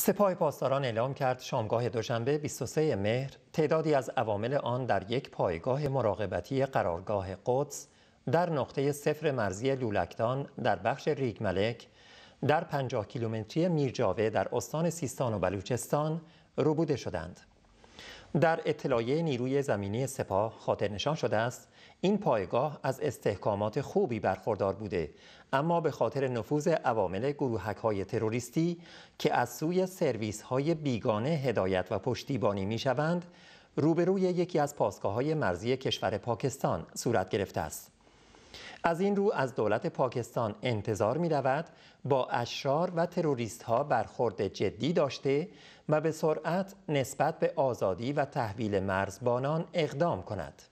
سپاه پاسداران اعلام کرد شامگاه دوشنبه 23 مهر تعدادی از عوامل آن در یک پایگاه مراقبتی قرارگاه قدس در نقطه صفر مرزی لولکدان در بخش ریگملک در 50 کیلومتری میرجاوه در استان سیستان و بلوچستان ربوده شدند. در اطلاعیه نیروی زمینی سپاه خاطر نشان شده است این پایگاه از استحکامات خوبی برخوردار بوده اما به خاطر نفوذ عوامل گروهک های تروریستی که از سوی سرویس های بیگانه هدایت و پشتیبانی می شوند روبروی یکی از پاسگاه های مرزی کشور پاکستان صورت گرفته است از این رو از دولت پاکستان انتظار می رود با اشرار و تروریست ها برخورد جدی داشته و به سرعت نسبت به آزادی و تحویل مرزبانان اقدام کند.